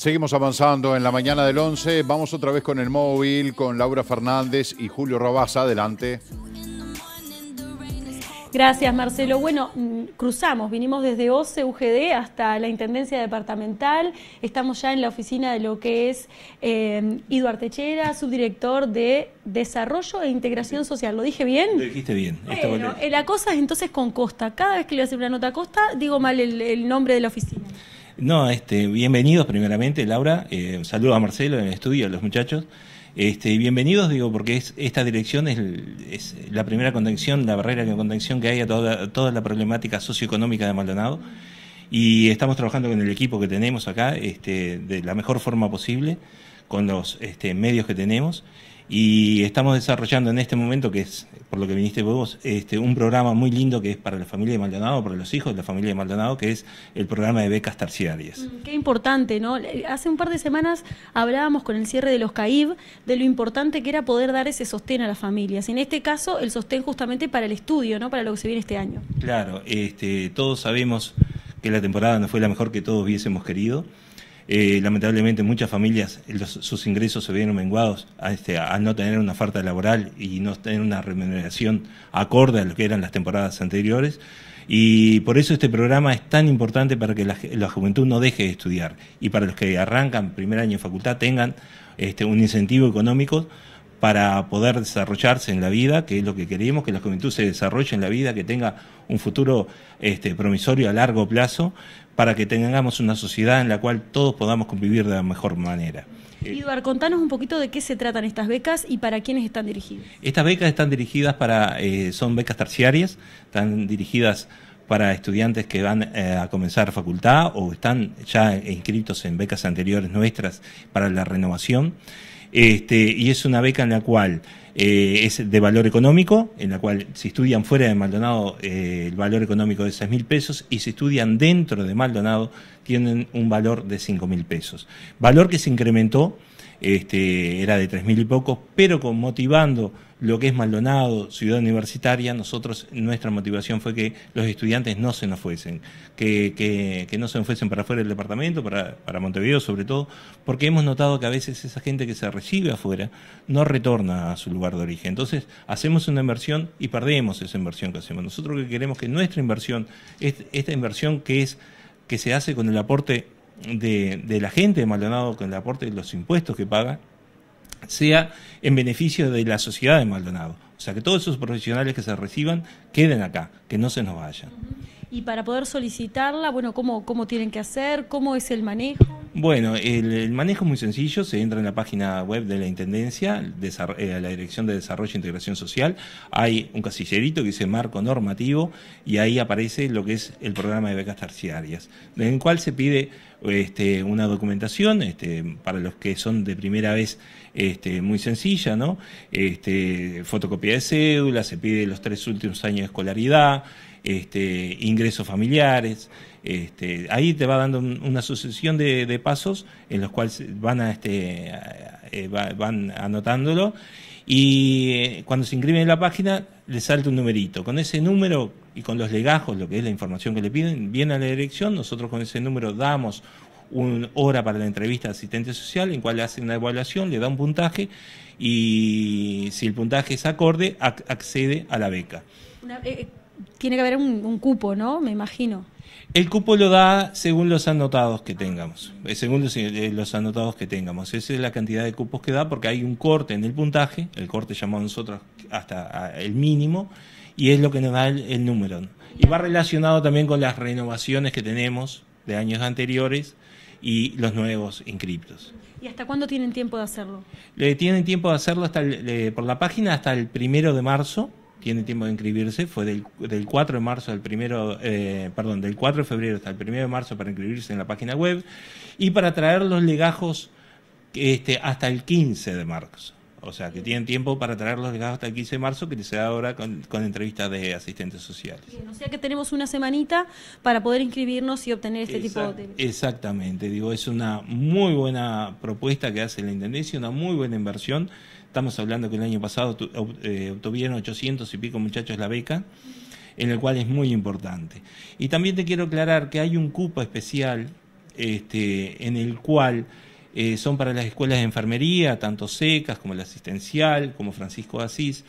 Seguimos avanzando en la mañana del 11. Vamos otra vez con el móvil, con Laura Fernández y Julio Robaza. Adelante. Gracias, Marcelo. Bueno, mm, cruzamos, vinimos desde OCE, UGD hasta la Intendencia Departamental. Estamos ya en la oficina de lo que es eh, Techera, subdirector de Desarrollo e Integración Social. ¿Lo dije bien? Lo dijiste bien. bueno, eh, la cosa es entonces con Costa. Cada vez que le hace una nota a Costa, digo mal el nombre de la oficina. No, este, bienvenidos primeramente, Laura. Eh, un saludo a Marcelo en el estudio, a los muchachos. Este, bienvenidos, digo, porque es, esta dirección es, es, la primera contención, la barrera de contención que hay a toda, toda la problemática socioeconómica de Maldonado. Y estamos trabajando con el equipo que tenemos acá este, de la mejor forma posible, con los este, medios que tenemos y estamos desarrollando en este momento, que es por lo que viniste vos, este, un programa muy lindo que es para la familia de Maldonado, para los hijos de la familia de Maldonado, que es el programa de becas terciarias. Mm, qué importante, ¿no? Hace un par de semanas hablábamos con el cierre de los CAIB de lo importante que era poder dar ese sostén a las familias. En este caso, el sostén justamente para el estudio, ¿no? Para lo que se viene este año. Claro, este, todos sabemos que la temporada no fue la mejor que todos hubiésemos querido. Eh, lamentablemente muchas familias sus ingresos se vieron menguados a este, al no tener una oferta laboral y no tener una remuneración acorde a lo que eran las temporadas anteriores. Y por eso este programa es tan importante para que la, juventud no deje de estudiar y para los que arrancan primer año de facultad tengan este, un incentivo económico para poder desarrollarse en la vida, que es lo que queremos, que la juventud se desarrolle en la vida, que tenga un futuro este, promisorio a largo plazo, para que tengamos una sociedad en la cual todos podamos convivir de la mejor manera. Eh, Ibar, contanos un poquito de qué se tratan estas becas y para quiénes están dirigidas. Estas becas están dirigidas para, eh, son becas terciarias, están dirigidas para estudiantes que van eh, a comenzar facultad o están ya inscritos en becas anteriores nuestras para la renovación. Este, y es una beca en la cual eh, es de valor económico, en la cual si estudian fuera de Maldonado eh, el valor económico de 6 mil pesos y si estudian dentro de Maldonado tienen un valor de 5 mil pesos. Valor que se incrementó este, era de 3.000 y pocos, pero con motivando lo que es Maldonado, ciudad universitaria, nosotros, nuestra motivación fue que los estudiantes no se nos fuesen, que, no se nos fuesen para afuera del departamento, para, Montevideo sobre todo, porque hemos notado que a veces esa gente que se recibe afuera no retorna a su lugar de origen. Entonces, hacemos una inversión y perdemos esa inversión que hacemos. Nosotros que queremos que nuestra inversión, esta inversión que es que se hace con el aporte de, la gente de Maldonado con el aporte de los impuestos que paga sea en beneficio de la sociedad de Maldonado. O sea, que todos esos profesionales que se reciban queden acá, que no se nos vayan. Y para poder solicitarla, bueno, ¿cómo, cómo tienen que hacer? ¿Cómo es el manejo? Bueno, el, manejo es muy sencillo, se entra en la página web de la Intendencia, eh, la Dirección de Desarrollo e Integración Social, hay un casillerito que dice marco normativo y ahí aparece lo que es el programa de becas terciarias, en el cual se pide este, una documentación, este, para los que son de primera vez, este, muy sencilla, ¿no? Este, fotocopia de cédula, se pide los tres últimos años de escolaridad, este, ingresos familiares, este, ahí te va dando una sucesión de, pasos en los cuales van, a, este, eh, eh, van anotándolo y eh, cuando se inscriben en la página le salta un numerito. Con ese número y con los legajos, lo que es la información que le piden, viene a la dirección, nosotros con ese número damos una hora para la entrevista de asistente social, en cual le hacen una evaluación, le da un puntaje y si el puntaje es acorde, accede a la beca. tiene que haber un, un, cupo, ¿no? Me imagino. El cupo lo da según los anotados que tengamos, eh, según eh, los, anotados que tengamos. Esa es la cantidad de cupos que da porque hay un corte en el puntaje, el corte llamamos nosotros hasta el mínimo, y es lo que nos da el, número. Y va relacionado también con las renovaciones que tenemos de años anteriores y los nuevos inscriptos. ¿Y hasta cuándo tienen tiempo de hacerlo? Eh, tienen tiempo de hacerlo hasta por la página hasta el primero de marzo tiene tiempo de inscribirse, fue del, 4 de marzo al primero, eh, perdón, del 4 de febrero hasta el 1 de marzo para inscribirse en la página web y para traer los legajos este, hasta el 15 de marzo. O sea, que tienen tiempo para traer los legajos hasta el 15 de marzo, que se da ahora con, con entrevistas de asistentes sociales. o sea que tenemos una semanita para poder inscribirnos y obtener este tipo de... Exactamente, digo, es una muy buena propuesta que hace la Intendencia, una muy buena inversión Estamos hablando que el año pasado eh, obtuvieron 800 y pico muchachos la beca, en el cual es muy importante. Y también te quiero aclarar que hay un cupo especial este, en el cual eh, son para las escuelas de enfermería, tanto secas como la asistencial, como Francisco Asís,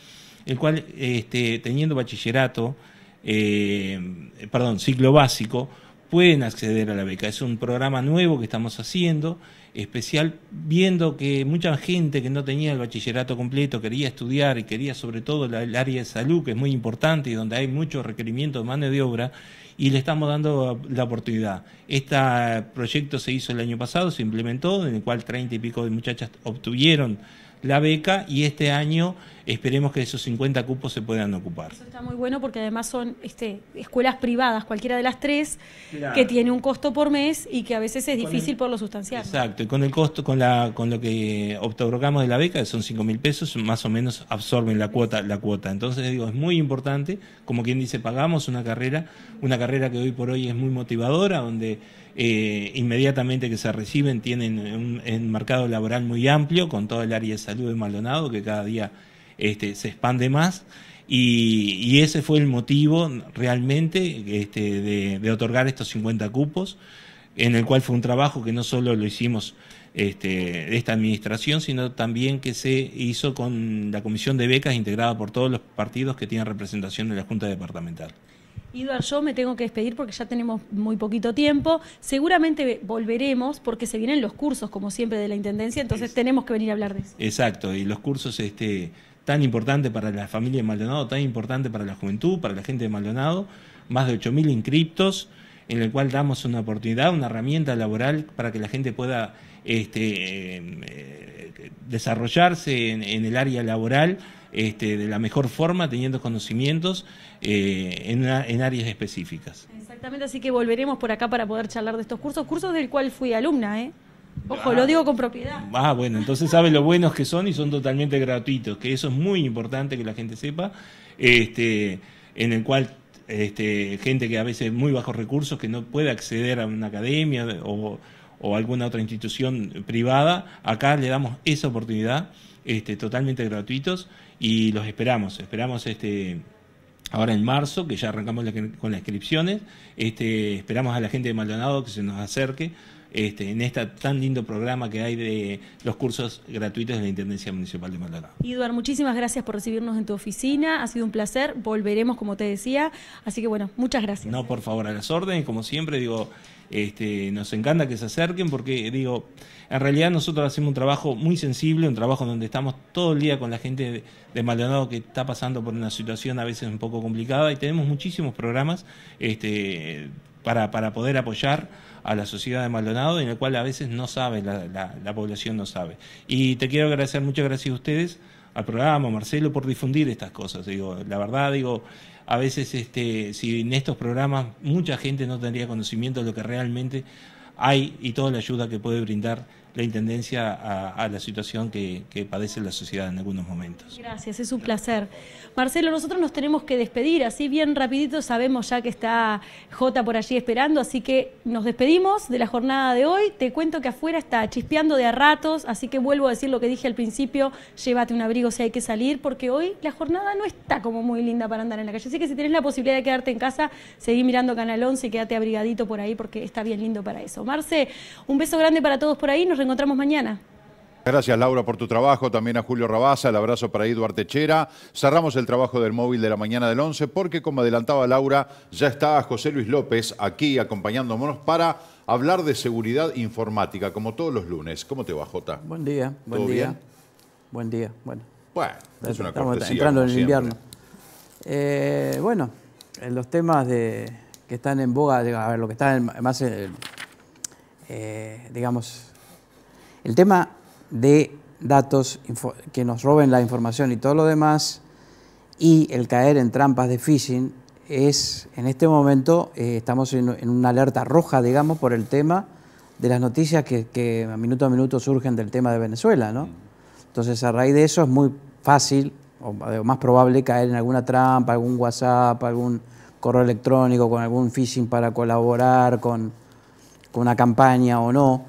el cual, este, teniendo bachillerato, eh, perdón, ciclo básico, pueden acceder a la beca. Es un programa nuevo que estamos haciendo, especial viendo que mucha gente que no tenía el bachillerato completo quería estudiar y quería sobre todo el área de salud, que es muy importante y donde hay mucho requerimiento de mano de obra, y le estamos dando la oportunidad. Este proyecto se hizo el año pasado, se implementó, en el cual treinta y pico de muchachas obtuvieron la beca y este año esperemos que esos 50 cupos se puedan ocupar. Eso está muy bueno porque además son este, escuelas privadas, cualquiera de las tres, que tiene un costo por mes y que a veces es difícil por lo sustancial. Exacto, y con el costo, con la, con lo que otorgamos de la beca, que son 5 mil pesos, más o menos absorben la cuota, la cuota. Entonces digo, es muy importante, como quien dice, pagamos una carrera, una carrera que hoy por hoy es muy motivadora, donde eh, inmediatamente que se reciben tienen un, mercado laboral muy amplio, con todo el área de salud de Maldonado, que cada día este, se expande más. Y, ese fue el motivo realmente este, de, otorgar estos 50 cupos, en el cual fue un trabajo que no solo lo hicimos este, esta administración, sino también que se hizo con la comisión de becas integrada por todos los partidos que tienen representación en la Junta Departamental. Eduardo yo me tengo que despedir porque ya tenemos muy poquito tiempo. Seguramente volveremos porque se vienen los cursos, como siempre, de la Intendencia, entonces tenemos que venir a hablar de eso. Exacto, y los cursos este, tan importante para la familia de Maldonado, tan importante para la juventud, para la gente de Maldonado, más de 8.000 inscriptos, en el cual damos una oportunidad, una herramienta laboral para que la gente pueda este, eh, eh, desarrollarse en, el área laboral este, de la mejor forma, teniendo conocimientos eh, en, en áreas específicas. Exactamente, así que volveremos por acá para poder charlar de estos cursos, cursos del cual fui alumna, ¿eh? Ojo, lo digo con propiedad. Ah, bueno, entonces sabe lo buenos que son y son totalmente gratuitos, que eso es muy importante que la gente sepa, este, en el cual este, gente que a veces muy bajos recursos, que no puede acceder a una academia o, alguna otra institución privada, acá le damos esa oportunidad, este, totalmente gratuitos, y los esperamos, esperamos este ahora en marzo, que ya arrancamos con las inscripciones, este, esperamos a la gente de Maldonado que se nos acerque este, en este tan lindo programa que hay de los cursos gratuitos de la Intendencia Municipal de Maldonado. Eduard, muchísimas gracias por recibirnos en tu oficina, ha sido un placer, volveremos como te decía, así que bueno, muchas gracias. No, por favor, a las órdenes, como siempre, digo, este, nos encanta que se acerquen porque digo, en realidad nosotros hacemos un trabajo muy sensible, un trabajo donde estamos todo el día con la gente de, Maldonado que está pasando por una situación a veces un poco complicada y tenemos muchísimos programas este, para, para poder apoyar a la sociedad de Maldonado, en la cual a veces no sabe, la, población no sabe. Y te quiero agradecer, muchas gracias a ustedes, al programa, Marcelo, por difundir estas cosas. Digo, la verdad, digo, a veces este, si en estos programas mucha gente no tendría conocimiento de lo que realmente hay y toda la ayuda que puede brindar la Intendencia a, la situación que, padece la sociedad en algunos momentos. Gracias, es un placer. Marcelo, nosotros nos tenemos que despedir, así bien rapidito sabemos ya que está J por allí esperando, así que nos despedimos de la jornada de hoy. Te cuento que afuera está chispeando de a ratos, así que vuelvo a decir lo que dije al principio, llévate un abrigo si hay que salir, porque hoy la jornada no está como muy linda para andar en la calle. Así que si tenés la posibilidad de quedarte en casa, seguí mirando Canal 11 y quédate abrigadito por ahí, porque está bien lindo para eso. Marce, un beso grande para todos por ahí. Nos encontramos mañana. Gracias Laura por tu trabajo, también a Julio Rabaza, el abrazo para Eduardo Techera. Cerramos el trabajo del móvil de la mañana del 11 porque como adelantaba Laura, ya está José Luis López aquí acompañándonos para hablar de seguridad informática, como todos los lunes. ¿Cómo te va, Jota? Buen día, buen día. Buen día, bueno. Bueno, es una Estamos entrando en el invierno. Eh, bueno, los temas de, que están en boga, a ver, lo que está más, eh, digamos, el tema de datos que nos roben la información y todo lo demás y el caer en trampas de phishing es, en este momento, eh, estamos en, una alerta roja, digamos, por el tema de las noticias que, a minuto a minuto surgen del tema de Venezuela, ¿no? Entonces, a raíz de eso es muy fácil o eh, más probable caer en alguna trampa, algún WhatsApp, algún correo electrónico con algún phishing para colaborar con una campaña o no.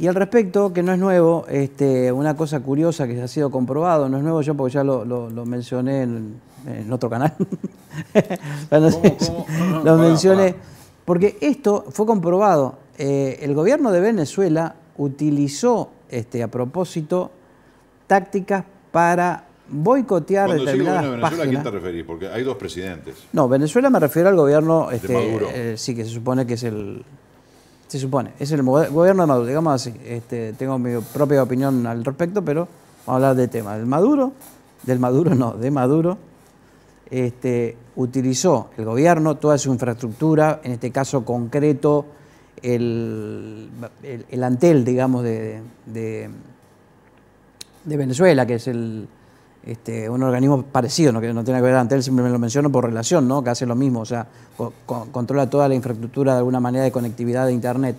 Y al respecto, que no es nuevo, este, una cosa curiosa que ha sido comprobado, no es nuevo yo porque ya lo, mencioné en, otro canal. Lo mencioné. Porque esto fue comprobado. Eh, el gobierno de Venezuela utilizó este, a propósito tácticas para boicotear determinadas de Venezuela, ¿a quién te referís? Porque hay dos presidentes. No, Venezuela me refiero al gobierno, este, eh, sí, que se supone que es el, se supone. Es el gobierno de Maduro, digamos así. Este, tengo mi propia opinión al respecto, pero vamos a hablar de tema. El Maduro, del Maduro no, de Maduro, este, utilizó el gobierno toda su infraestructura, en este caso concreto, el, el, antel, digamos, de, de Venezuela, que es el, este, un organismo parecido, ¿no? que no tiene que ver ante él, simplemente lo menciono por relación, ¿no? que hace lo mismo, o sea, controla toda la infraestructura de alguna manera de conectividad de Internet.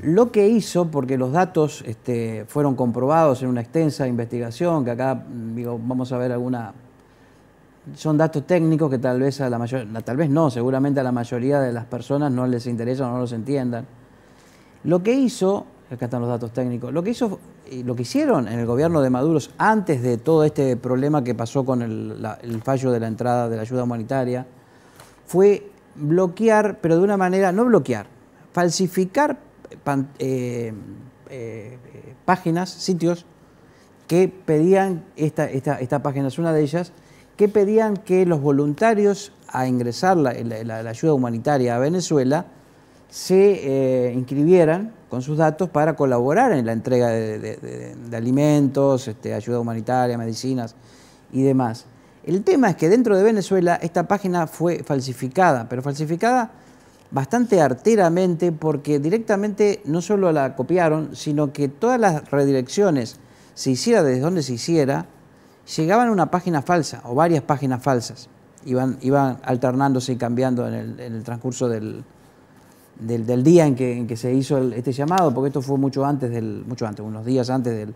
Lo que hizo, porque los datos este, fueron comprobados en una extensa investigación, que acá mm, digo, vamos a ver alguna... Son datos técnicos que tal vez a la mayoría, tal vez no, seguramente a la mayoría de las personas no les interesa o no los entiendan. Lo que hizo, acá están los datos técnicos, lo que hizo lo que hicieron en el gobierno de Maduro antes de todo este problema que pasó con el, fallo de la entrada de la ayuda humanitaria fue bloquear, pero de una manera, no bloquear, falsificar eh, eh, páginas, sitios que pedían, esta, esta, página es una de ellas, que pedían que los voluntarios a ingresar la, ayuda humanitaria a Venezuela se eh, inscribieran con sus datos para colaborar en la entrega de, alimentos, este, ayuda humanitaria, medicinas y demás. El tema es que dentro de Venezuela esta página fue falsificada, pero falsificada bastante arteramente porque directamente no solo la copiaron, sino que todas las redirecciones, se hiciera desde donde se hiciera, llegaban a una página falsa o varias páginas falsas. Iban, iban alternándose y cambiando en el transcurso del, del, día en que, en que, se hizo este llamado, porque esto fue mucho antes, del, mucho antes unos días antes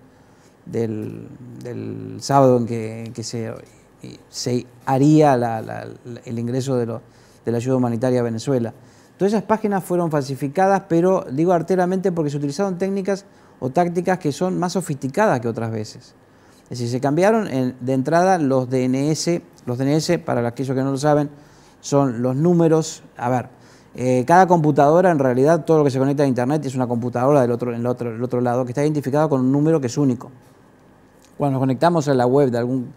del, sábado en que, se, haría el ingreso de, la ayuda humanitaria a Venezuela. Todas esas páginas fueron falsificadas, pero digo arteramente porque se utilizaron técnicas o tácticas que son más sofisticadas que otras veces. Es decir, se cambiaron de entrada los DNS, los DNS, para aquellos que no lo saben, son los números, a ver, eh, cada computadora, en realidad, todo lo que se conecta a Internet es una computadora del otro, otro, lado que está identificada con un número que es único. Cuando nos conectamos a la web de algún,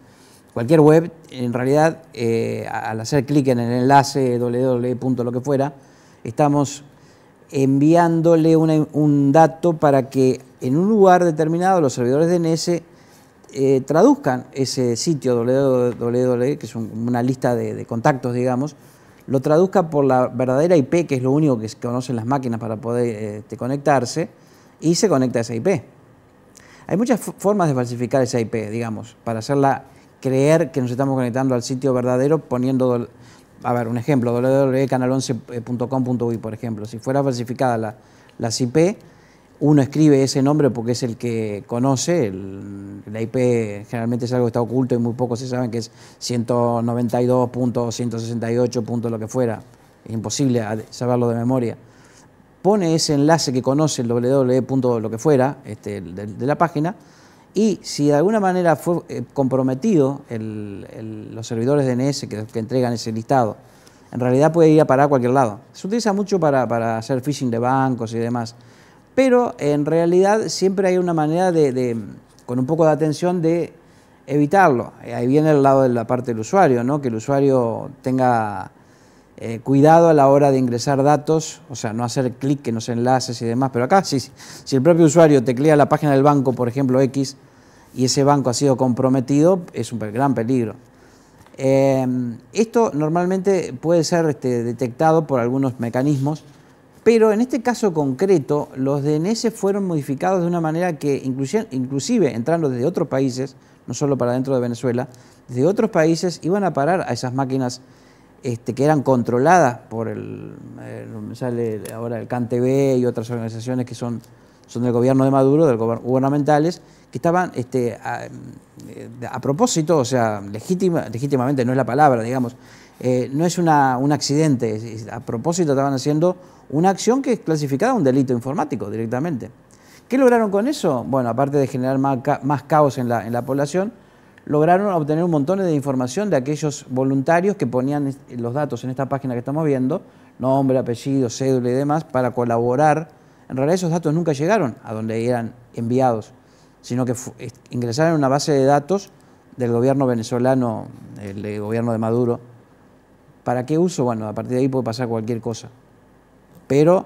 cualquier web, en realidad, eh, al hacer clic en el enlace www.loquefuera que fuera, estamos enviándole un dato para que en un lugar determinado los servidores DNS eh, traduzcan ese sitio www, que es una lista de contactos, digamos, lo traduzca por la verdadera IP, que es lo único que conocen las máquinas para poder este, conectarse, y se conecta a esa IP. Hay muchas formas de falsificar esa IP, digamos, para hacerla creer que nos estamos conectando al sitio verdadero poniendo, a ver, un ejemplo, www.canal11.com.uy, por ejemplo. Si fuera falsificada la, las IP, uno escribe ese nombre porque es el que conoce, el, la IP generalmente es algo que está oculto y muy pocos se saben que es 192.168. lo que fuera, es imposible saberlo de memoria. Pone ese enlace que conoce el www. E lo que fuera este, de, la página y si de alguna manera fue eh, comprometido los servidores DNS que, que entregan ese listado, en realidad puede ir a parar a cualquier lado. Se utiliza mucho para, para hacer phishing de bancos y demás pero en realidad siempre hay una manera de, con un poco de atención, de evitarlo. Ahí viene el lado de la parte del usuario, ¿no? que el usuario tenga eh, cuidado a la hora de ingresar datos, o sea, no hacer clic en los enlaces y demás, pero acá si, si el propio usuario teclea la página del banco, por ejemplo, X, y ese banco ha sido comprometido, es un gran peligro. Eh, esto normalmente puede ser este, detectado por algunos mecanismos pero en este caso concreto, los DNS fueron modificados de una manera que inclusive entrando desde otros países, no solo para dentro de Venezuela, desde otros países iban a parar a esas máquinas este, que eran controladas por el, sale ahora el CanTV y otras organizaciones que son, son del gobierno de Maduro, del gubernamentales, que estaban este, eh, a, propósito, o sea, legítima, legítimamente no es la palabra, digamos, eh, no es un accidente. A propósito, estaban haciendo una acción que es clasificada un delito informático directamente. ¿Qué lograron con eso? Bueno, aparte de generar más, caos en la, población, lograron obtener un montón de información de aquellos voluntarios que ponían los datos en esta página que estamos viendo, nombre, apellido, cédula y demás, para colaborar. En realidad esos datos nunca llegaron a donde eran enviados, sino que ingresaron a una base de datos del gobierno venezolano, el gobierno de Maduro, ¿Para qué uso? Bueno, a partir de ahí puede pasar cualquier cosa. Pero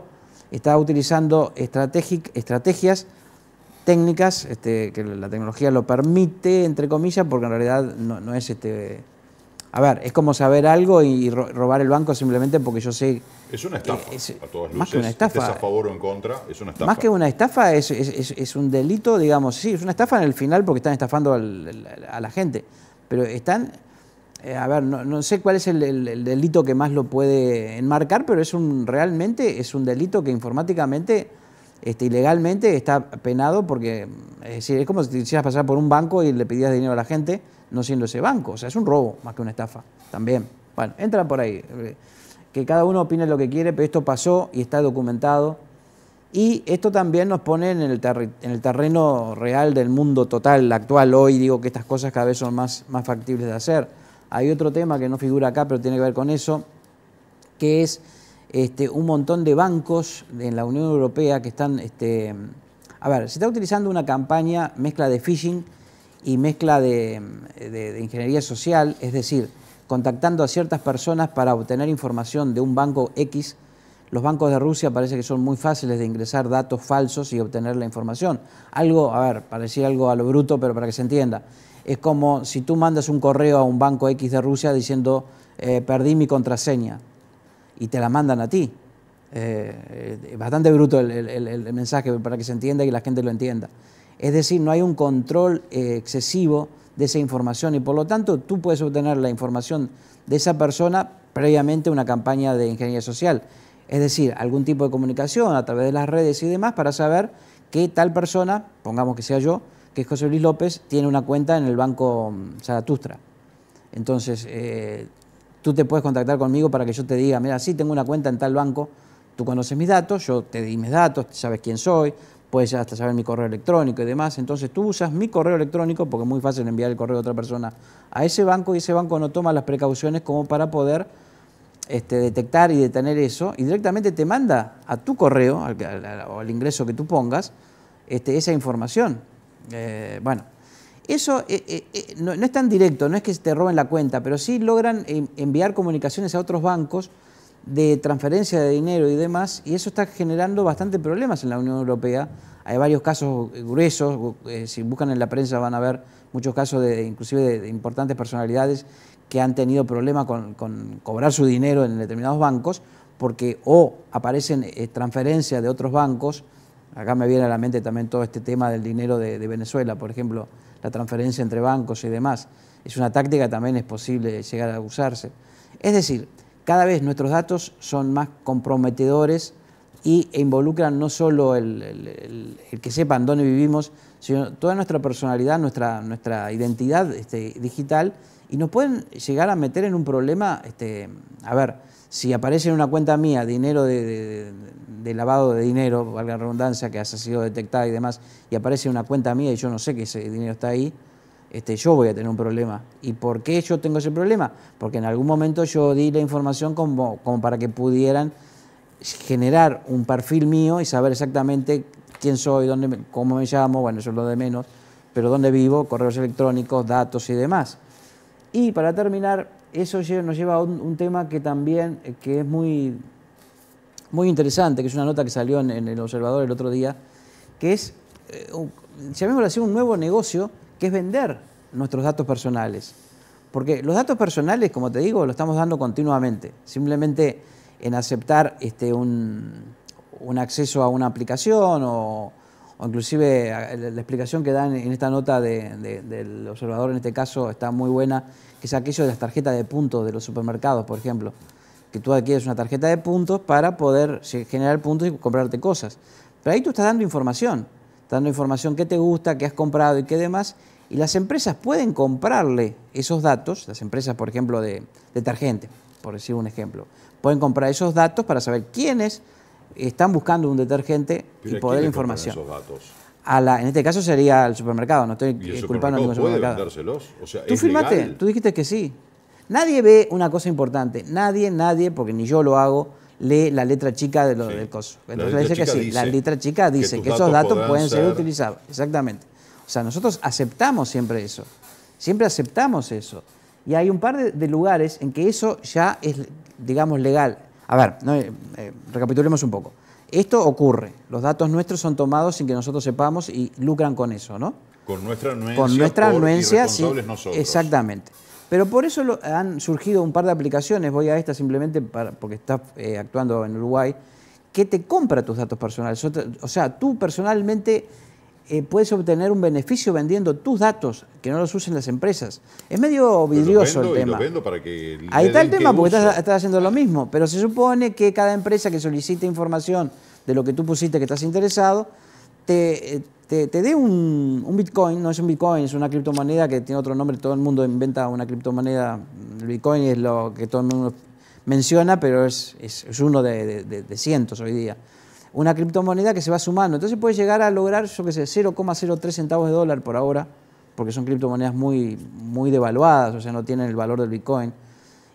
está utilizando estrategias, técnicas, este, que la tecnología lo permite, entre comillas, porque en realidad no, es... Este, a ver, es como saber algo y robar el banco simplemente porque yo sé... Es una estafa, a todas luces. Más que una estafa. favor es una estafa. Más que una estafa, es, un delito, digamos. Sí, es una estafa en el final porque están estafando a la gente. Pero están eh, a ver, no, sé cuál es el, delito que más lo puede enmarcar, pero es un, realmente es un delito que informáticamente, este, ilegalmente, está penado porque, es como si te hicieras pasar por un banco y le pedías dinero a la gente, no siendo ese banco. O sea, es un robo más que una estafa también. Bueno, entra por ahí. Eh, que cada uno opine lo que quiere, pero esto pasó y está documentado. Y esto también nos pone en el, en el terreno real del mundo total, actual, hoy, digo que estas cosas cada vez son más factibles de hacer hay otro tema que no figura acá, pero tiene que ver con eso, que es este, un montón de bancos en la Unión Europea que están... Este, a ver, se está utilizando una campaña mezcla de phishing y mezcla de, de ingeniería social, es decir, contactando a ciertas personas para obtener información de un banco X. Los bancos de Rusia parece que son muy fáciles de ingresar datos falsos y obtener la información. Algo, a ver, parecía algo a lo bruto, pero para que se entienda. Es como si tú mandas un correo a un banco X de Rusia diciendo, eh, perdí mi contraseña, y te la mandan a ti. Eh, bastante bruto el, mensaje para que se entienda y la gente lo entienda. Es decir, no hay un control eh, excesivo de esa información y por lo tanto tú puedes obtener la información de esa persona previamente una campaña de ingeniería social. Es decir, algún tipo de comunicación a través de las redes y demás para saber que tal persona, pongamos que sea yo, que José Luis López, tiene una cuenta en el banco mm, Zaratustra. Entonces, eh, tú te puedes contactar conmigo para que yo te diga, mira, sí, tengo una cuenta en tal banco, tú conoces mis datos, yo te di mis datos, sabes quién soy, puedes hasta saber mi correo electrónico y demás. Entonces, tú usas mi correo electrónico, porque es muy fácil enviar el correo de otra persona a ese banco y ese banco no toma las precauciones como para poder este, detectar y detener eso, y directamente te manda a tu correo, o al, ingreso que tú pongas, este, esa información. Eh, bueno, eso eh, eh, no, es tan directo, no es que te roben la cuenta, pero sí logran enviar comunicaciones a otros bancos de transferencia de dinero y demás, y eso está generando bastantes problemas en la Unión Europea. Hay varios casos gruesos, si buscan en la prensa van a ver muchos casos de, inclusive de, importantes personalidades que han tenido problemas con, con, cobrar su dinero en determinados bancos, porque o aparecen transferencias de otros bancos, Acá me viene a la mente también todo este tema del dinero de, Venezuela, por ejemplo, la transferencia entre bancos y demás. Es una táctica también es posible llegar a usarse. Es decir, cada vez nuestros datos son más comprometedores y involucran no solo el, que sepan dónde vivimos, sino toda nuestra personalidad, nuestra, nuestra identidad este, digital, y nos pueden llegar a meter en un problema, este, a ver, si aparece en una cuenta mía dinero de, lavado de dinero, valga la redundancia, que ha sido detectada y demás, y aparece en una cuenta mía y yo no sé que ese dinero está ahí, este, yo voy a tener un problema. ¿Y por qué yo tengo ese problema? Porque en algún momento yo di la información como, como para que pudieran generar un perfil mío y saber exactamente quién soy, dónde, cómo me llamo, bueno, eso es lo de menos, pero dónde vivo, correos electrónicos, datos y demás. Y para terminar, eso nos lleva a un, tema que también eh, que es muy, muy interesante, que es una nota que salió en, El Observador el otro día, que es, eh, llamémoslo así, un nuevo negocio que es vender nuestros datos personales. Porque los datos personales, como te digo, los estamos dando continuamente. Simplemente en aceptar este, un, acceso a una aplicación o, inclusive la explicación que dan en esta nota del observador en este caso está muy buena, que es aquello de las tarjetas de puntos de los supermercados, por ejemplo, que tú adquieres una tarjeta de puntos para poder generar puntos y comprarte cosas. Pero ahí tú estás dando información, estás dando información que te gusta, que has comprado y qué demás, y las empresas pueden comprarle esos datos, las empresas, por ejemplo, de detergente, por decir un ejemplo, Pueden comprar esos datos para saber quiénes están buscando un detergente y poder información. en este caso sería el supermercado, no estoy ¿Y a ningún supermercado. O sea, tú firmaste, tú dijiste que sí. Nadie ve una cosa importante, nadie, nadie, porque ni yo lo hago, lee la letra chica de lo, del coso. Entonces dice que sí, la letra chica dice que, esos datos pueden ser utilizados, exactamente. O sea, nosotros aceptamos siempre eso, siempre aceptamos eso. Y hay un par de, lugares en que eso ya es, digamos, legal. A ver, no, eh, eh, recapitulemos un poco. Esto ocurre, los datos nuestros son tomados sin que nosotros sepamos y lucran con eso, ¿no? Con nuestra anuencia. Con nuestra sí. Exactamente. Pero por eso lo, han surgido un par de aplicaciones, voy a esta simplemente porque está eh, actuando en Uruguay, que te compra tus datos personales. O sea, tú personalmente eh, puedes obtener un beneficio vendiendo tus datos, que no los usen las empresas. Es medio vidrioso el tema. Ahí está el tema, porque estás, haciendo lo mismo. Pero se supone que cada empresa que solicite información de lo que tú pusiste que estás interesado, te, eh, dé un, Bitcoin, no es un Bitcoin, es una criptomoneda que tiene otro nombre, todo el mundo inventa una criptomoneda, el Bitcoin es lo que todo el mundo menciona, pero es, uno de cientos hoy día una criptomoneda que se va sumando. Entonces puede llegar a lograr, yo qué sé, 0,03 centavos de dólar por ahora, porque son criptomonedas muy, muy devaluadas, o sea, no tienen el valor del Bitcoin.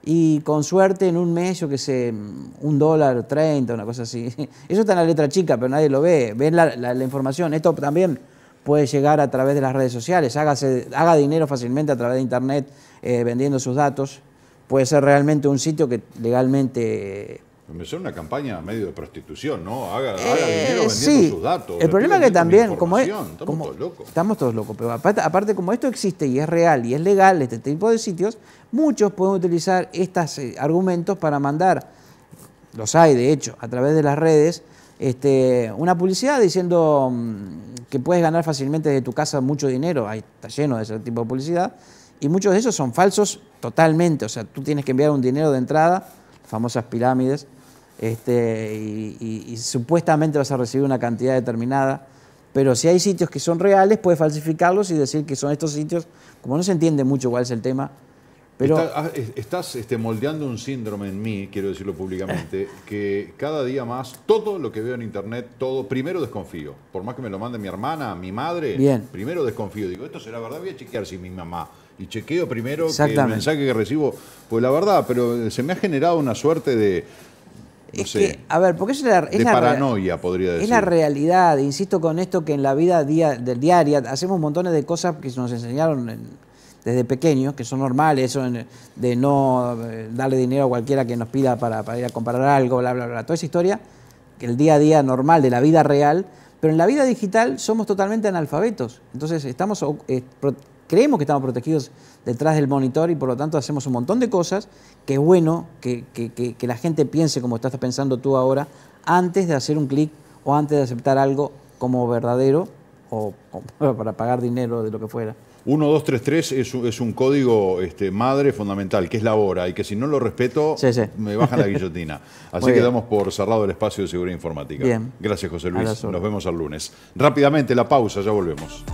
Y con suerte en un mes, yo qué sé, un dólar, 30, una cosa así. Eso está en la letra chica, pero nadie lo ve. Ven la, información. Esto también puede llegar a través de las redes sociales. Hágase, haga dinero fácilmente a través de Internet eh, vendiendo sus datos. Puede ser realmente un sitio que legalmente Empezó una campaña a medio de prostitución, ¿no? Haga, eh, dinero vendiendo sus datos. El problema es que también, como estamos todos locos. Estamos todos locos, pero aparte, como esto existe y es real y es legal, este tipo de sitios, muchos pueden utilizar estos eh, argumentos para mandar, los hay de hecho, a través de las redes, este, una publicidad diciendo mm, que puedes ganar fácilmente de tu casa mucho dinero, ahí está lleno de ese tipo de publicidad, y muchos de esos son falsos totalmente, o sea, tú tienes que enviar un dinero de entrada, famosas pirámides, este, y, supuestamente vas a recibir una cantidad determinada, pero si hay sitios que son reales, puedes falsificarlos y decir que son estos sitios, como no se entiende mucho cuál es el tema. Pero... Ah, estás este, moldeando un síndrome en mí, quiero decirlo públicamente, que cada día más todo lo que veo en internet, todo, primero desconfío. Por más que me lo mande mi hermana, mi madre, Bien. primero desconfío. Digo, esto será verdad, voy a chequear si mi mamá y chequeo primero el mensaje que recibo. Pues la verdad, pero se me ha generado una suerte de, es a ver, porque es la, es la paranoia, podría decir. Es la realidad, insisto con esto, que en la vida día, del diaria hacemos montones de cosas que nos enseñaron desde pequeños, que son normales, eso eh, de no eh, darle dinero a cualquiera que nos pida para, ir a comprar algo, bla, bla, bla, toda esa historia, que el día a día normal de la vida real, pero en la vida digital somos totalmente analfabetos, entonces estamos eh, creemos que estamos protegidos detrás del monitor y por lo tanto hacemos un montón de cosas que es bueno que, la gente piense como estás pensando tú ahora antes de hacer un clic o antes de aceptar algo como verdadero o, para pagar dinero de lo que fuera. 1233 es, es un código este, madre fundamental, que es la hora, y que si no lo respeto, me baja la guillotina. Así que damos por cerrado el espacio de seguridad informática. Gracias, José Luis. Nos vemos al lunes. Rápidamente la pausa, ya volvemos.